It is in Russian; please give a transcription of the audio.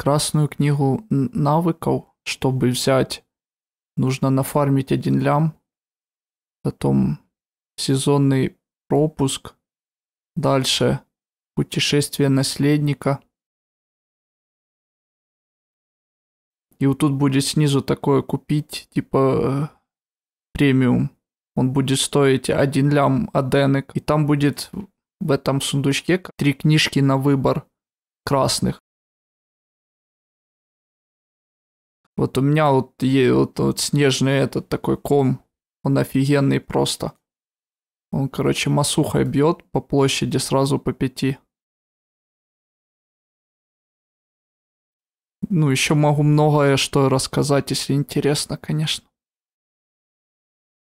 красную книгу навыков, чтобы взять, нужно нафармить один лям, потом сезонный пропуск, дальше путешествие наследника. И вот тут будет снизу такое купить, типа премиум. Он будет стоить один лям аденек. И там будет в этом сундучке три книжки на выбор красных. Вот у меня вот, вот, вот снежный этот такой ком, он офигенный просто. Он, короче, масухой бьет по площади сразу по пяти. Ну, еще могу многое что рассказать, если интересно, конечно.